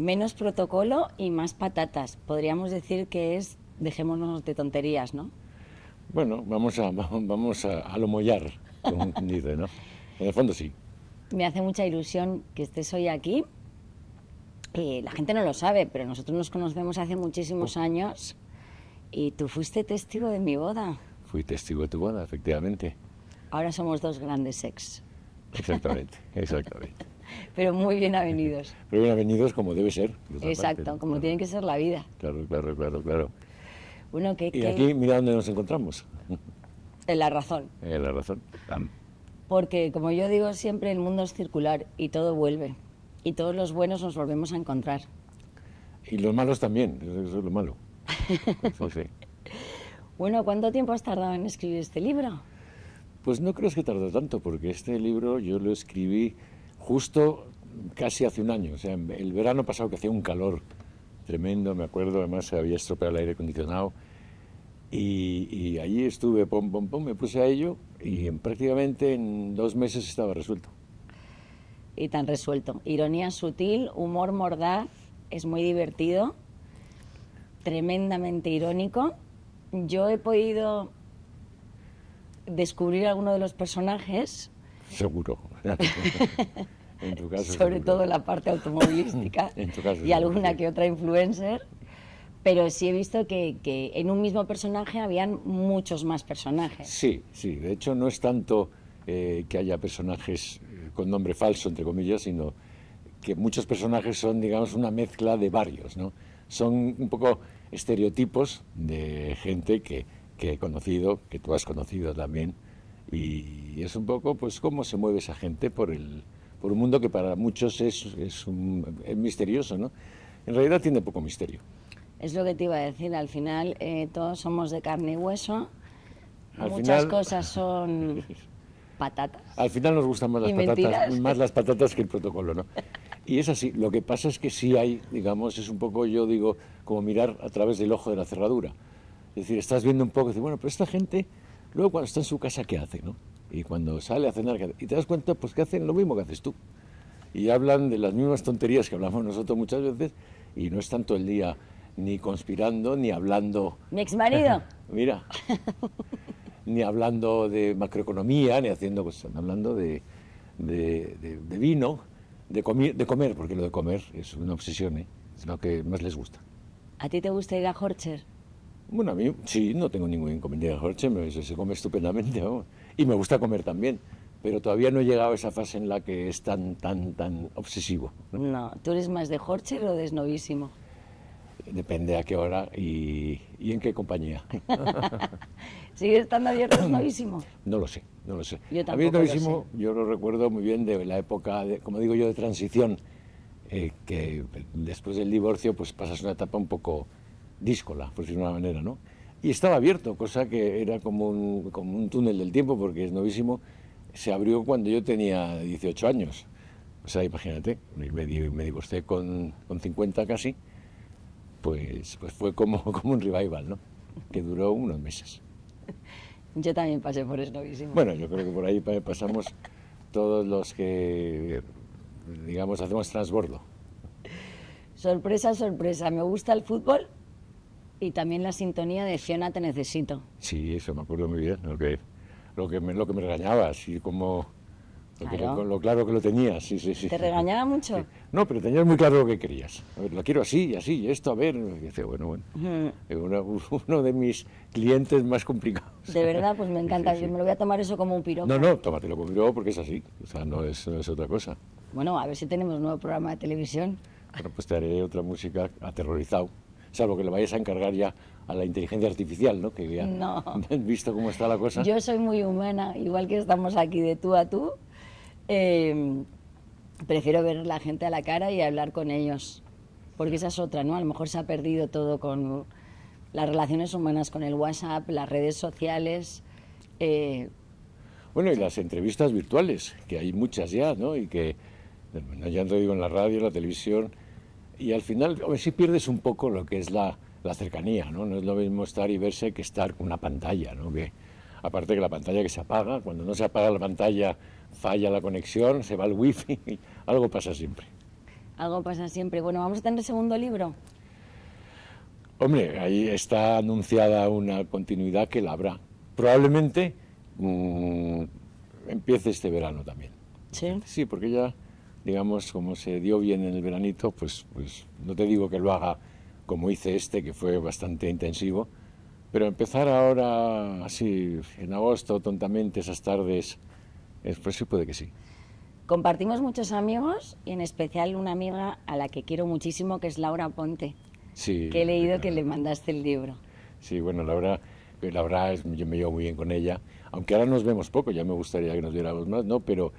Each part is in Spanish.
menos protocolo y más patatas. Podríamos decir que es dejémonos de tonterías, ¿no? Bueno, vamos a, vamos a, a lo mollar, como dice, ¿no? En el fondo sí. Me hace mucha ilusión que estés hoy aquí. Eh, la gente no lo sabe, pero nosotros nos conocemos hace muchísimos oh. años y tú fuiste testigo de mi boda. Fui testigo de tu boda, efectivamente. Ahora somos dos grandes ex. Exactamente, exactamente pero muy bien Pero bien como debe ser. Exacto, como tiene que ser la vida. Claro, claro, claro, claro. y aquí mira dónde nos encontramos. En la razón. En la razón. Porque como yo digo siempre, el mundo es circular y todo vuelve. Y todos los buenos nos volvemos a encontrar. Y los malos también, eso es lo malo. Bueno, ¿cuánto tiempo has tardado en escribir este libro? Pues no creo que tarde tanto, porque este libro yo lo escribí justo casi hace un año, o sea, el verano pasado que hacía un calor tremendo, me acuerdo, además se había estropeado el aire acondicionado, y, allí estuve, pom, pom, pom, me puse a ello y prácticamente en dos meses estaba resuelto. Y tan resuelto. Ironía sutil, humor mordaz, es muy divertido, tremendamente irónico. Yo he podido descubrir alguno de los personajes. Seguro. sobre todo la parte automovilística y alguna que otra influencer. Pero sí he visto que, que, en un mismo personaje habían muchos más personajes. Sí, sí. De hecho, no es tanto eh, que haya personajes eh, con nombre falso, entre comillas, sino que muchos personajes son, digamos, una mezcla de varios, ¿no? Son un poco estereotipos de gente que, que he conocido, que tú has conocido también, y es un poco, pues, cómo se mueve esa gente por el, por un mundo que para muchos es, es, misterioso, ¿no? En realidad tiene poco misterio. Es lo que te iba a decir, al final eh, todos somos de carne y hueso, muchas cosas son patatas. Al final nos gustan más las, patatas, más las patatas que el protocolo, ¿no? Y es así, lo que pasa es que sí hay, digamos, es un poco, yo digo, como mirar a través del ojo de la cerradura. Es decir, estás viendo un poco, y dices, bueno, pero esta gente, luego cuando está en su casa, ¿qué hace? ¿no? y cuando sale a cenar, y te das cuenta, pues que hacen lo mismo que haces tú. Y hablan de las mismas tonterías que hablamos nosotros muchas veces y no están todo el día ni conspirando, ni hablando... Mi ex marido. Mira. ni hablando de macroeconomía, ni haciendo cosas, están hablando de, de, vino, de, de comer, porque lo de comer es una obsesión, ¿eh? es lo que más les gusta. ¿A ti te gusta ir a Horcher? Bueno, a mí sí, no tengo ningún inconveniente de Jorge, se come estupendamente, Y me gusta comer también, pero todavía no he llegado a esa fase en la que es tan, tan, tan obsesivo. No, ¿tú eres más de Jorge o de Novísimo Depende a qué hora y, y en qué compañía. ¿Sigue estando abierto Novísimo No lo sé, no lo sé. Yo también lo yo lo recuerdo muy bien de la época, como digo yo, de transición, eh, que después del divorcio pues pasas una etapa un poco díscola, por decirlo de una manera, ¿no? Y estaba abierto, cosa que era como un, como un túnel del tiempo, porque es novísimo. Se abrió cuando yo tenía 18 años. O sea, imagínate, me, me con, con 50 casi, pues, pues fue como, como un revival, ¿no? Que duró unos meses. Yo también pasé por novísimo. Bueno, yo creo que por ahí pasamos todos los que, digamos, hacemos transbordo. Sorpresa, sorpresa, me gusta el fútbol, y también la sintonía de Fiona Te Necesito. Sí, eso me acuerdo muy bien, lo que, me, regañabas y como Lo, claro. Que, lo, tenías, ¿Te regañaba mucho? No, pero tenías muy claro lo que querías. A ver, lo quiero así, y así, esto, a ver. dice, bueno, bueno. uno de mis clientes más complicados. De verdad, pues me encanta. Yo me lo voy a tomar eso como un piropo. No, no, tómatelo como un piropo porque es así. O sea, es, no es otra cosa. Bueno, a ver si tenemos un nuevo programa de televisión. Bueno, pues te haré otra música aterrorizado salvo que lo vayas a encargar ya a la inteligencia artificial, ¿no? Que ya no. visto cómo está la cosa. Yo soy muy humana, igual que estamos aquí de tú a tú. Em, prefiero ver la gente a la cara y hablar con ellos, porque esa es otra, ¿no? A lo mejor se ha perdido todo con las relaciones humanas, con el WhatsApp, las redes sociales. Eh, bueno, y las entrevistas virtuales, que hay muchas ya, ¿no? Y que ya no digo en la radio, en la televisión, y al final, a ver si pierdes un poco lo que es la, cercanía, ¿no? No es lo mismo estar y verse que estar con una pantalla, ¿no? Que, aparte que la pantalla que se apaga, cuando no se apaga la pantalla falla la conexión, se va el wifi, algo pasa siempre. Algo pasa siempre. Bueno, vamos a tener segundo libro. Hombre, ahí está anunciada una continuidad que la habrá. Probablemente mm, empiece este verano también. Sí. Sí, porque ya digamos, como se dio bien en el veranito, pues, pues no te digo que lo haga como hice este, que fue bastante intensivo, pero empezar ahora, así, en agosto, tontamente, esas tardes, pues sí puede que sí. Compartimos muchos amigos y en especial una amiga a la que quiero muchísimo, que es Laura Ponte, sí, que he leído que le eh, mandaste el libro. Sí, bueno, Laura, eh, Laura yo me llevo muy bien con ella, aunque ahora nos vemos poco, ya me gustaría que nos viéramos más, ¿no? Pero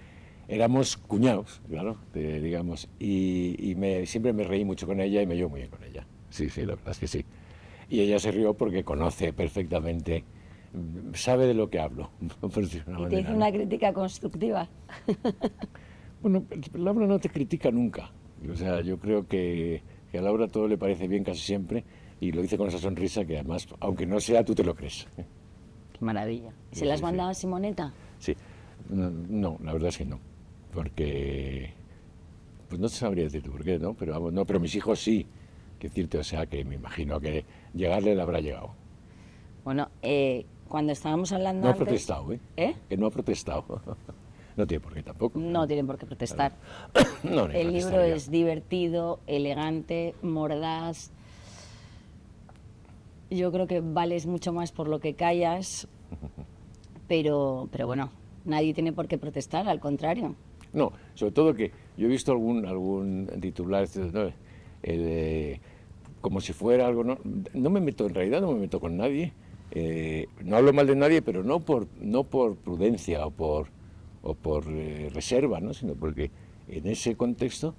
éramos cuñados, claro, digamos, y, siempre me reí mucho con ella y me llevo muy bien con ella. Sí, sí, la verdad es que sí. Y ella se rió porque conoce perfectamente, sabe de lo que hablo. y te hizo una crítica constructiva. bueno, Laura no te critica nunca. O sea, yo creo que, a Laura todo le parece bien casi siempre y lo dice con esa sonrisa que además, aunque no sea, tú te lo crees. Qué maravilla. ¿Se las mandaba Simoneta? Sí. no, la verdad es que no porque, pues no sabría decirte por qué, ¿no? Pero vamos, no, pero mis hijos sí, que decirte, o sea, que me imagino que llegarle le habrá llegado. Bueno, eh, cuando estábamos hablando. No ha protestado, ¿eh? ¿eh? Que no ha protestado. No tiene por qué tampoco. No tienen por qué protestar. No, no el libro es divertido, elegante, mordaz. Yo creo que vales mucho más por lo que callas, pero, pero bueno, nadie tiene por qué protestar, al contrario. No, sobre todo que yo he visto algún, algún titular este, eh, como si fuera algo... No, me meto, en realidad no me meto con nadie. Eh, no hablo mal de nadie, pero no por, no por prudencia o por, o por eh, reserva, ¿no? sino porque en ese contexto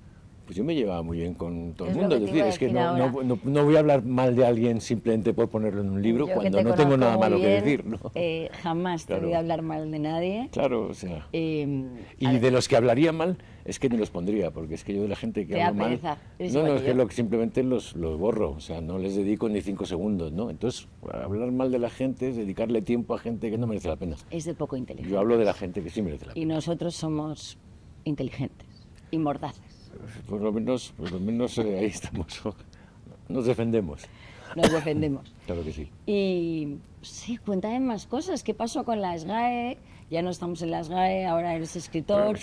pues yo me llevaba muy bien con todo el mundo. Es, decir, es que no, voy a hablar mal de alguien simplemente por ponerlo en un libro cuando no tengo nada malo que decir. Eh, jamás te voy a hablar mal de nadie. Claro, o sea. Em, y de los que hablaría mal, es que ni los pondría, porque es que yo de la gente que habla mal. No, no, es que lo, simplemente los, los borro, o sea, no les dedico ni cinco segundos, ¿no? Entonces, hablar mal de la gente es dedicarle tiempo a gente que no merece la pena. Es de poco inteligente. Yo hablo de la gente que sí merece la pena. Y nosotros somos inteligentes y mordaces por lo menos, por lo menos eh, ahí estamos, nos defendemos. Nos defendemos. Claro que sí. Y sí, cuéntame más cosas. ¿Qué pasó con la SGAE Ya no estamos en la SGAE, ahora eres escritor,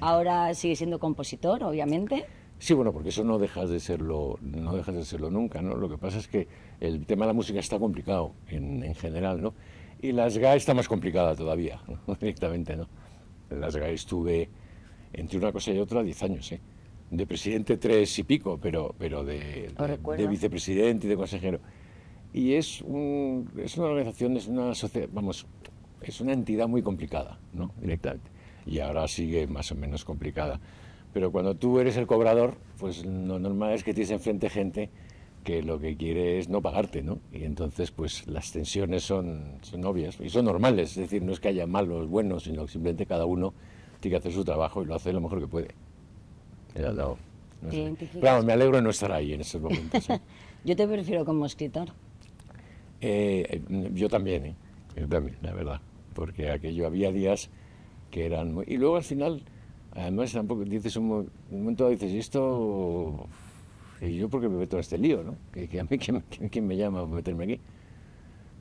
ahora sigues siendo compositor, obviamente. Sí, bueno, porque eso no dejas de serlo, no dejas de serlo nunca, ¿no? Lo que pasa es que el tema de la música está complicado en, en general, ¿no? Y la SGAE está más complicada todavía, directamente, ¿no? En la SGAE estuve entre una cosa y otra 10 años, ¿eh? de presidente tres y pico, pero, pero de, vicepresidente y de consejero. Y es, una organización, es una sociedad, vamos, es una entidad muy complicada, ¿no? Directamente. Y ahora sigue más o menos complicada. Pero cuando tú eres el cobrador, pues lo normal es que tienes enfrente gente que lo que quiere es no pagarte, ¿no? Y entonces, pues las tensiones son, son obvias y son normales. Es decir, no es que haya malos, buenos, sino que simplemente cada uno tiene que hacer su trabajo y lo hace lo mejor que puede. Claro, me alegro de no estar ahí en esos momentos. ¿eh? yo te prefiero como escritor. Eh, ¿eh? yo también, la verdad. Porque aquello había días que eran muy... Y luego al final, además tampoco dices un, momento, dices, esto... Y yo porque me meto en este lío, ¿no? ¿quién, me llama a meterme aquí.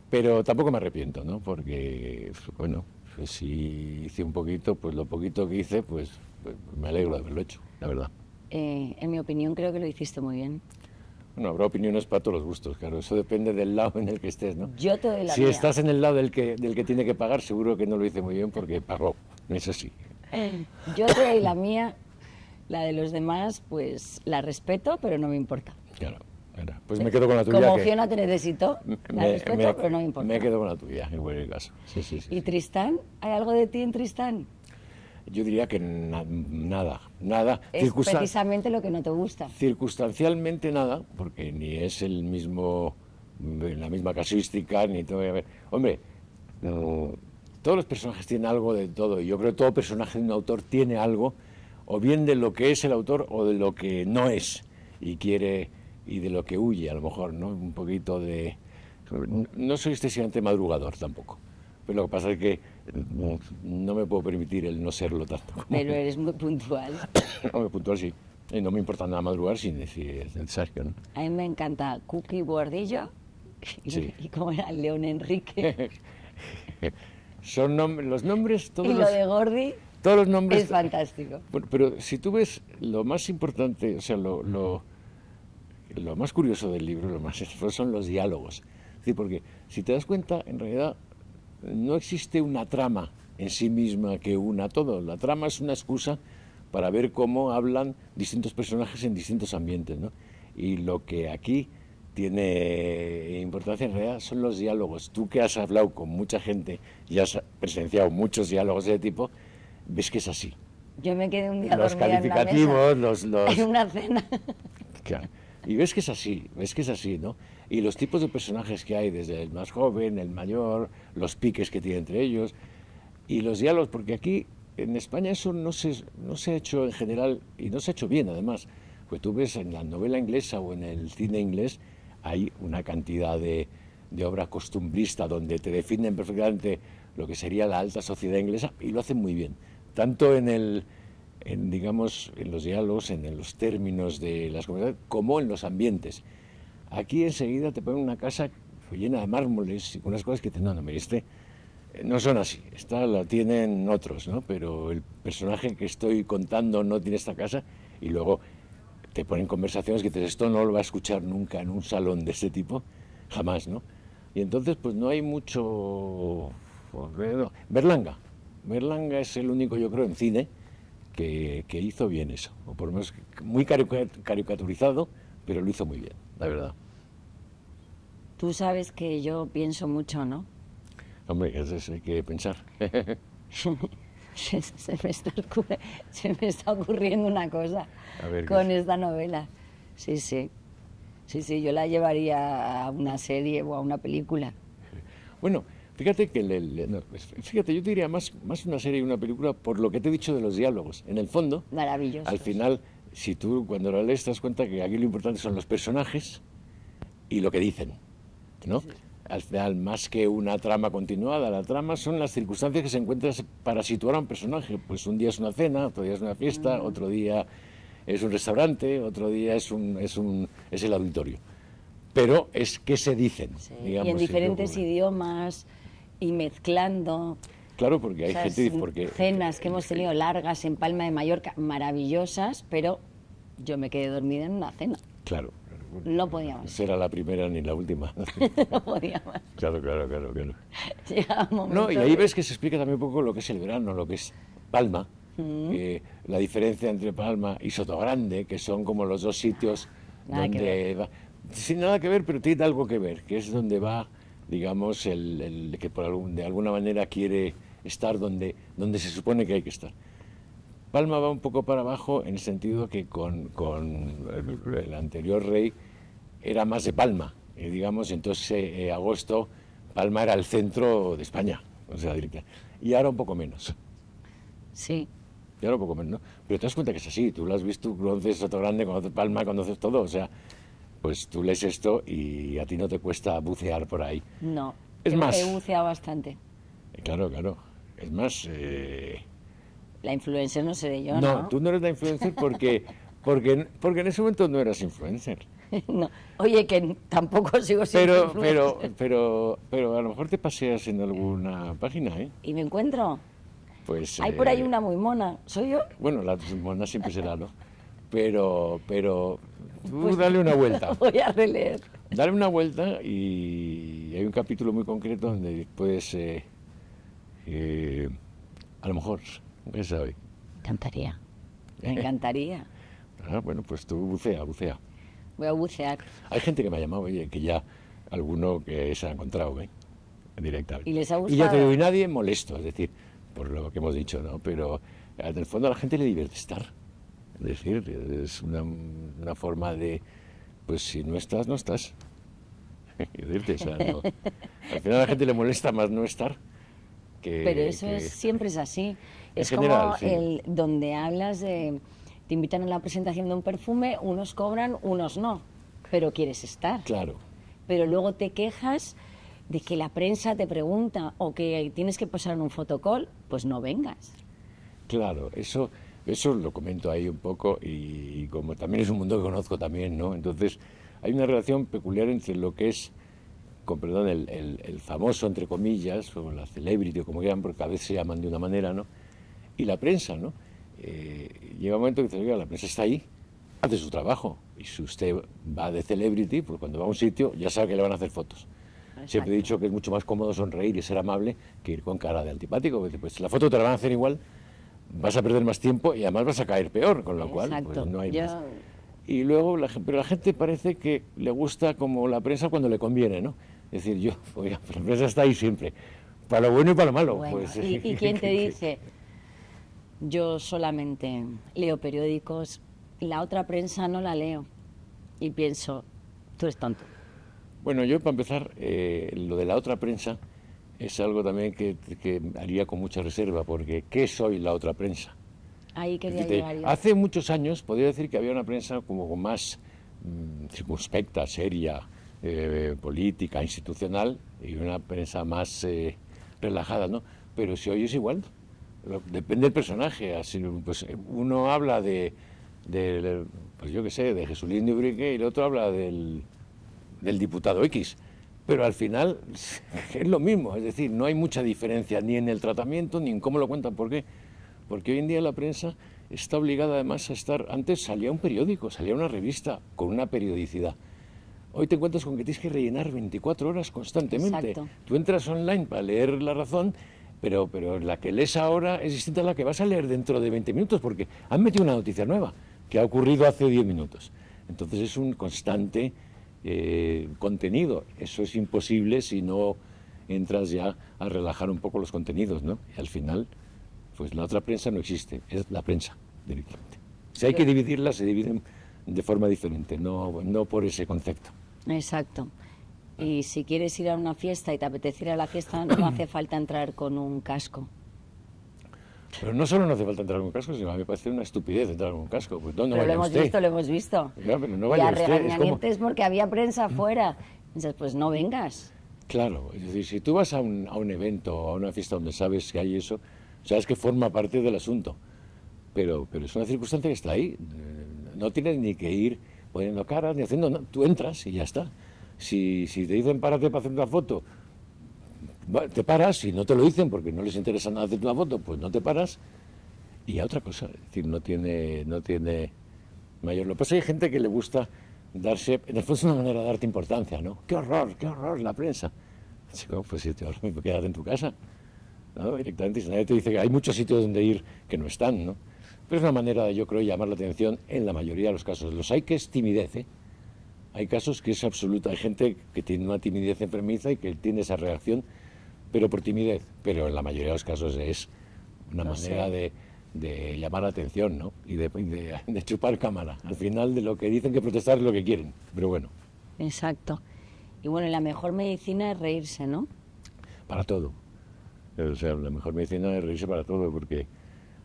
Pero tampoco me arrepiento, ¿no? Porque, pues, bueno, pues si hice un poquito, pues lo poquito que hice, pues me alegro de haberlo hecho, la verdad. Eh, en mi opinión creo que lo hiciste muy bien. Bueno, habrá opiniones para todos los gustos, claro. Eso depende del lado en el que estés, ¿no? Yo todo doy la Si estás en el lado del que, del que tiene que pagar, seguro que no lo hice muy bien porque pagó. No es así. Yo te doy la mía. La de los demás, pues la respeto, pero no me importa. Claro, claro. Pues me eh, quedo con la tuya. Como que no te necesito, la respeto, pero no me importa. Me quedo con la tuya, en cualquier caso. Sí, sí, sí, ¿Y Tristán? ¿Hay algo de ti en Tristán? Yo diría que nada, nada. Es precisamente lo que no te gusta. Circunstancialmente nada, porque ni es el mismo, la misma casuística, ni todo. Hombre, todos los personajes tienen algo de todo. Y yo creo que todo personaje de un autor tiene algo, o bien de lo que es el autor o de lo que no es y quiere y de lo que huye, a lo mejor, ¿no? Un poquito de. No soy excesivamente madrugador tampoco. Pero lo que pasa es que no, me puedo permitir el no serlo tanto. Pero eres muy puntual. muy puntual, sí. Y no me importa nada madrugar sin es necesario. ¿no? A mí me encanta Cookie Bordillo y, como era León Enrique. Son los nombres todos. Y lo de Gordi. Todos los nombres. Es fantástico. Pero, pero, si tú ves lo más importante, o sea, lo, lo, lo más curioso del libro, lo más son los diálogos. Sí, porque si te das cuenta, en realidad no existe una trama en sí misma que una todo. La trama es una excusa para ver cómo hablan distintos personajes en distintos ambientes. ¿no? Y lo que aquí tiene importancia en realidad son los diálogos. Tú que has hablado con mucha gente y has presenciado muchos diálogos de tipo, ves que es así. Yo me quedé un día Los calificativos, en los, los... una cena. Y ves que es así, ves que es así, ¿no? y los tipos de personajes que hay, desde el más joven, el mayor, los piques que tiene entre ellos y los diálogos, porque aquí en España eso no se, no se ha hecho en general y no se ha hecho bien además, pues tú ves en la novela inglesa o en el cine inglés hay una cantidad de, obra costumbrista donde te definen perfectamente lo que sería la alta sociedad inglesa y lo hacen muy bien, tanto en el en, digamos, en los diálogos, en, los términos de las comunidades, como en los ambientes. Aquí enseguida te ponen una casa llena de mármoles y unas cosas que te no, no, este, eh, no son así, esta la tienen otros, ¿no? Pero el personaje que estoy contando no tiene esta casa y luego te ponen conversaciones que dices, esto no lo va a escuchar nunca en un salón de este tipo, jamás, ¿no? Y entonces, pues no hay mucho... Berlanga. Berlanga es el único, yo creo, en cine que, que hizo bien eso, o por lo menos muy caricaturizado, pero lo hizo muy bien, la verdad. Tú sabes que yo pienso mucho, ¿no? Hombre, hay que pensar. se, me está, ocurriendo una cosa con esta novela. Sí, sí. Sí, sí, yo la llevaría a una serie o a una película. Bueno, fíjate que pues, fíjate, yo te diría más, más una serie y una película por lo que te he dicho de los diálogos. En el fondo, maravilloso. Al final, si tú cuando la lees te das cuenta que aquí lo importante son los personajes y lo que dicen. Al final, más que una trama continuada, la trama son las circunstancias que se encuentran para situar a un personaje. Pues un día es una cena, otro día es una fiesta, mm. otro día es un restaurante, otro día es, un, es, un, es el auditorio. Pero es que se dicen. y en diferentes idiomas y mezclando. Claro, porque hay gente... Porque, cenas que hemos tenido largas en Palma de Mallorca, maravillosas, pero yo me quedé dormida en una cena. Claro, no podía más. la primera ni la última. no Claro, claro, claro. claro. no, y ahí ves que se explica también un poco lo que es el verano, lo que es Palma, mm. la diferencia entre Palma y Sotogrande, que son como los dos sitios donde Sin nada que ver, pero tiene algo que ver, que es donde va, digamos, el, el que por algún, de alguna manera quiere estar donde, donde se supone que hay que estar. Palma va un poco para abajo en el sentido que con, el, anterior rey era más de Palma, eh, digamos, entonces eh, eh, agosto Palma era el centro de España, o sea, Y ahora un poco menos. Sí. Y ahora un poco menos, ¿no? Pero te das cuenta que es así, tú lo has visto, conoces Soto Grande, conoces Palma, conoces todo, o sea, pues tú lees esto y a ti no te cuesta bucear por ahí. No. Es más. He buceado bastante. Claro, claro. Es más, la influencer no seré yo. No, no, tú no eres la influencer porque, porque, porque en ese momento no eras influencer. No. Oye, que tampoco sigo siendo pero, influencer. Pero, pero, pero a lo mejor te paseas en alguna página, ¿eh? ¿Y me encuentro? Pues... Hay por ahí eh, una muy mona, ¿soy yo? Bueno, la mona siempre será, ¿no? Pero, pero tú pues dale una vuelta. Voy a releer. Dale una vuelta y hay un capítulo muy concreto donde después... Eh, eh, a lo mejor ¿Qué sabe? Encantaría. ¿Eh? Me encantaría. ah, bueno, pues tú bucea, bucea. Voy a bucear. Hay gente que me ha llamado, oye, que ya alguno que se ha encontrado, ¿eh? Directamente. Y les ha gustado. Y ya te digo, nadie molesto, es decir, por lo que hemos dicho, ¿no? Pero eh, en el fondo a la gente le divierte estar. Es decir, es una, una forma de, pues si no estás, no estás. Decirte, o sea, Al final a la gente le molesta más no estar que... Pero eso es, siempre es así es como el donde hablas de te invitan a la presentación de un perfume, unos cobran, unos no, pero quieres estar. Claro. Pero luego te quejas de que la prensa te pregunta o que tienes que pasar en un fotocall, pues no vengas. Claro, eso eso lo comento ahí un poco y, como también es un mundo que conozco también, ¿no? Entonces hay una relación peculiar entre lo que es con perdón, el, el, famoso, entre comillas, o la celebrity, o como llaman, porque a veces se llaman de una manera, ¿no? y la prensa, ¿no? Eh, llega un momento que te digo, la prensa está ahí, hace su trabajo. Y si usted va de celebrity, pues cuando va a un sitio ya sabe que le van a hacer fotos. Siempre he dicho que es mucho más cómodo sonreír y ser amable que ir con cara de antipático, porque pues la foto te la van a hacer igual, vas a perder más tiempo y además vas a caer peor, con lo cual pues, no hay más. Y luego, la, pero la gente parece que le gusta como la prensa cuando le conviene, ¿no? Es decir, yo, oiga, la prensa está ahí siempre, para lo bueno y para lo malo. pues, ¿Y quién te dice? Yo solamente leo periódicos, la otra prensa no la leo y pienso, tú eres tonto. Bueno, yo para empezar, eh, lo de la otra prensa es algo también que, haría con mucha reserva, porque ¿qué soy la otra prensa? llegar Hace muchos años podría decir que había una prensa como más mm, circunspecta, seria, eh, política, institucional, y una prensa más eh, relajada, ¿no? Pero si hoy es igual depende del personaje. Así, pues, eh, uno habla de, de pues yo qué sé, de Jesulín de Urique y el otro habla del, del diputado X. Pero al final es lo mismo, es decir, no hay mucha diferencia ni en el tratamiento ni en cómo lo cuentan. ¿Por qué? Porque hoy en día la prensa está obligada además a estar... Antes salía un periódico, salía una revista con una periodicidad. Hoy te encuentras con que tienes que rellenar 24 horas constantemente. Tú entras online para leer La Razón pero, la que lees ahora es distinta a la que vas a leer dentro de 20 minutos, porque han metido una noticia nueva que ha ocurrido hace 10 minutos. Entonces es un constante eh, contenido. Eso es imposible si no entras ya a relajar un poco los contenidos, ¿no? Y al final, pues la otra prensa no existe, es la prensa directamente. Si hay que dividirla, se dividen de forma diferente, no, no por ese concepto. Exacto. Y si quieres ir a una fiesta y te apetece ir a la fiesta, no hace falta entrar con un casco. Pero no solo no hace falta entrar con un casco, sino a mí me parece una estupidez entrar con un casco. Pues, ¿dónde pero lo hemos visto, lo hemos visto. No, pero no vaya y a regañadientes es porque había prensa afuera. Mm. Entonces, pues no vengas. Claro, es decir, si tú vas a un, a un evento o a una fiesta donde sabes que hay eso, sabes que forma parte del asunto. Pero, pero es una circunstancia que está ahí. Eh, no tienes ni que ir poniendo caras ni haciendo... tú entras y ya está. Si, si te dicen párate para hacer una foto, te paras y no te lo dicen porque no les interesa nada hacer una foto, pues no te paras. Y a otra cosa, es decir, no tiene, no tiene mayor. Lo pasa hay gente que le gusta darse, en el fondo es una manera de darte importancia, ¿no? ¡Qué horror, qué horror la prensa! pues si te a pues quedar en tu casa. ¿no? Directamente, si nadie te dice que hay muchos sitios donde ir que no están, ¿no? Pero es una manera, yo creo, de llamar la atención en la mayoría de los casos. Los hay que es timidez, ¿eh? Hay casos que es absoluta, hay gente que tiene una timidez enfermiza y que tiene esa reacción, pero por timidez, pero en la mayoría de los casos es una manera de, llamar la atención ¿no? y de, chupar cámara. Al final de lo que dicen que protestar es lo que quieren, pero bueno. Exacto. Y bueno, la mejor medicina es reírse, ¿no? Para todo. O sea, la mejor medicina es reírse para todo, porque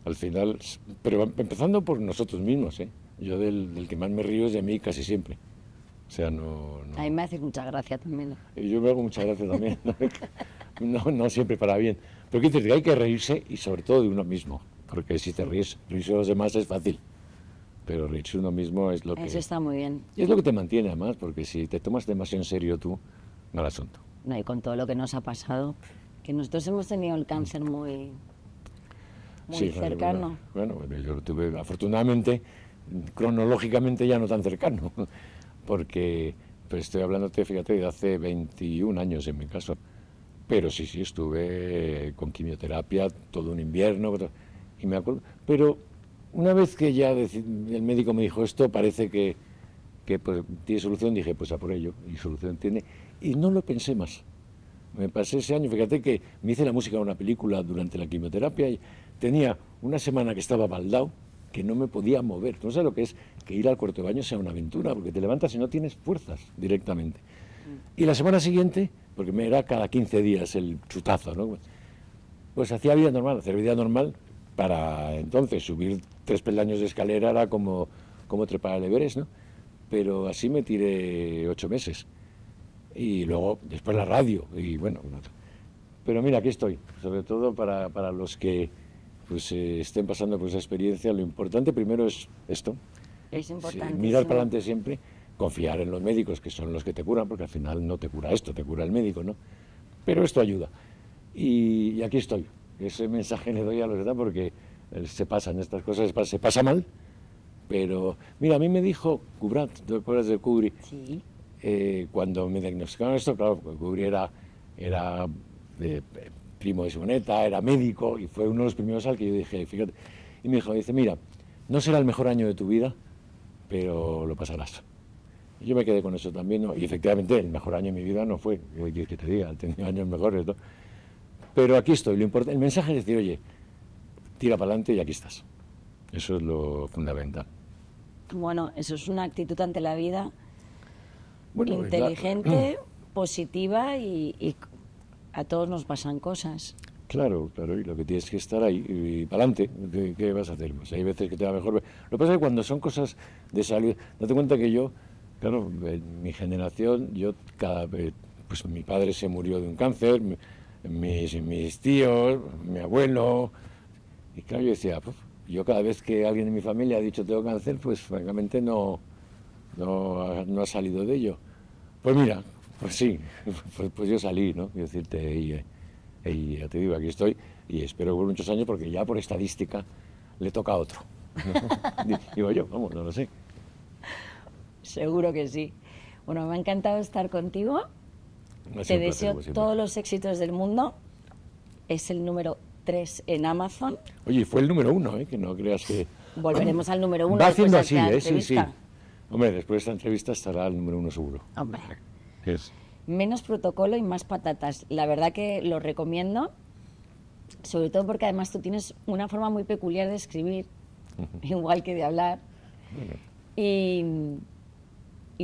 al final, pero empezando por nosotros mismos, ¿eh? Yo del que más me río es de mí casi siempre. O sea, no, A mí me hace mucha gracia también. Y yo me hago mucha gracia también. no, no siempre para bien. Pero quiero hay que reírse y sobre todo de uno mismo. Porque si te ríes, reírse de los demás es fácil. Pero reírse uno mismo es lo que... Eso está muy bien. es lo que te mantiene además, porque si te tomas demasiado en serio tú, mal asunto. No, y con todo lo que nos ha pasado, que nosotros hemos tenido el cáncer muy, muy cercano. bueno, yo lo tuve afortunadamente, cronológicamente ya no tan cercano porque pues estoy hablándote, fíjate, de hace 21 años en mi caso. Pero sí, sí, estuve con quimioterapia todo un invierno, y me acuerdo. Pero una vez que ya el médico me dijo esto, parece que, que pues, tiene solución, dije, pues a por ello, y solución tiene. Y no lo pensé más. Me pasé ese año, fíjate que me hice la música de una película durante la quimioterapia, y tenía una semana que estaba baldado, que no me podía mover. Tú no sabes lo que es que ir al cuarto de baño sea una aventura, porque te levantas y no tienes fuerzas directamente. Mm. Y la semana siguiente, porque me era cada 15 días el chutazo, pues, pues, hacía vida normal, hacer vida normal para entonces subir tres peldaños de escalera era como, como trepar al Everest, ¿no? Pero así me tiré ocho meses. Y luego, después la radio, y bueno, pero mira, aquí estoy, sobre todo para los que pues eh, estén pasando por esa experiencia, lo importante primero es esto. Es importante. mirar para adelante siempre, confiar en los médicos, que son los que te curan, porque al final no te cura esto, te cura el médico, ¿no? Pero esto ayuda. Y, aquí estoy. Ese mensaje le doy a los demás porque se pasan estas cosas, se pasa mal. Pero, mira, a mí me dijo Kubrat, dos acuerdas de Kubri? Sí. Eh, cuando me diagnosticaron esto, claro, Kubri era, era de primo de Simoneta, era médico y fue uno de los primeros al que yo dije, fíjate. Y me dijo, dice, mira, no será el mejor año de tu vida, pero lo pasarás. yo me quedé con eso también, y efectivamente el mejor año de mi vida no fue, día que te diga, he tenido años mejores, pero aquí estoy, lo el mensaje es decir, oye, tira para adelante y aquí estás. Eso es lo fundamental. Bueno, eso es una actitud ante la vida inteligente, positiva y a todos nos pasan cosas. Claro, claro, y lo que tienes que estar ahí y, para adelante, ¿qué, vas a hacer? Pues hay veces que te va mejor. Lo que pasa es que cuando son cosas de salud, date cuenta que yo, claro, mi generación, yo cada vez, pues mi padre se murió de un cáncer, mis, mis tíos, mi abuelo, y claro, yo decía, pues, yo cada vez que alguien de mi familia ha dicho tengo cáncer, pues francamente no, no, no ha salido de ello. Pues mira, pues sí, pues, pues, yo salí, ¿no? Y decirte, y, ya te digo, aquí estoy y espero por muchos años porque ya por estadística le toca a otro. digo yo, vamos, no lo sé. Seguro que sí. Bueno, me ha encantado estar contigo. te deseo todos los éxitos del mundo. Es el número 3 en Amazon. Oye, fue el número 1, ¿eh? que no creas que... Volveremos al número 1. Va haciendo así, ¿eh? Sí, sí. Hombre, después de esta entrevista estará el número 1 seguro. Hombre. Menos protocolo y más patatas. La verdad que lo recomiendo, sobre todo porque además tú tienes una forma muy peculiar de escribir, igual que de hablar. Y,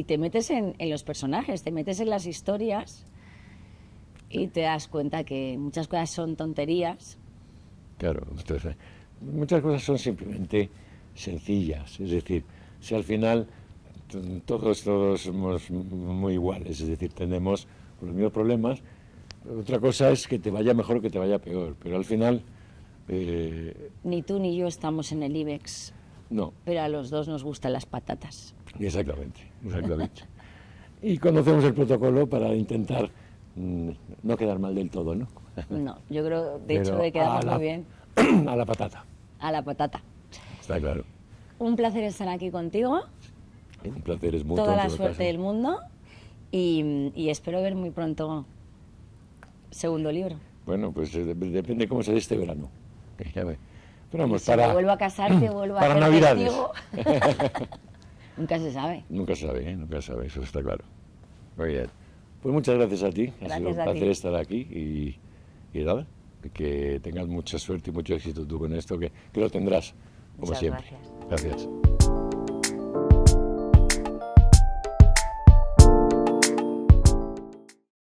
te metes en, los personajes, te metes en las historias y te das cuenta que muchas cosas son tonterías. Claro, muchas cosas son simplemente sencillas, es decir, si al final todos, todos somos muy iguales, es decir, tenemos los mismos problemas. Otra cosa es que te vaya mejor o que te vaya peor, pero al final... Eh, ni tú ni yo estamos en el IBEX. No. Pero a los dos nos gustan las patatas. Exactamente, exactamente. y conocemos el protocolo para intentar mm, no quedar mal del todo, ¿no? no, yo creo, de hecho, de quedar muy bien. a la patata. A la patata. Está claro. Un placer estar aquí contigo. Un placer es Toda la suerte del mundo y, espero ver muy pronto segundo libro. Bueno, pues eh, depende cómo sea este verano. Pero vamos, si para. vuelvo a casar, te vuelvo a Navidades. nunca se sabe. Nunca se sabe, ¿eh? nunca se sabe, eso está claro. Muy bien. Pues muchas gracias a ti. Gracias ha sido un placer estar aquí y, nada, que tengas mucha suerte y mucho éxito tú con esto, que, que lo tendrás, como siempre. gracias.